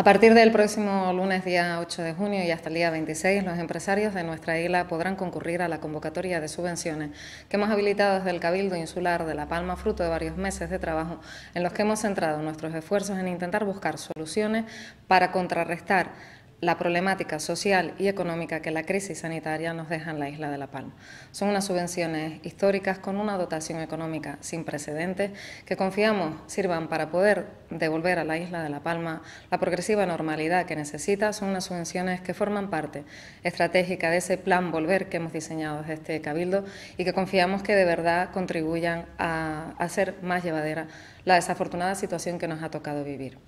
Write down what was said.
A partir del próximo lunes, día 8 de junio y hasta el día 26, los empresarios de nuestra isla podrán concurrir a la convocatoria de subvenciones que hemos habilitado desde el Cabildo Insular de La Palma, fruto de varios meses de trabajo en los que hemos centrado nuestros esfuerzos en intentar buscar soluciones para contrarrestar la problemática social y económica que la crisis sanitaria nos deja en la isla de La Palma. Son unas subvenciones históricas con una dotación económica sin precedentes que confiamos sirvan para poder devolver a la isla de La Palma la progresiva normalidad que necesita. Son unas subvenciones que forman parte estratégica de ese plan Volver que hemos diseñado desde este Cabildo y que confiamos que de verdad contribuyan a hacer más llevadera la desafortunada situación que nos ha tocado vivir.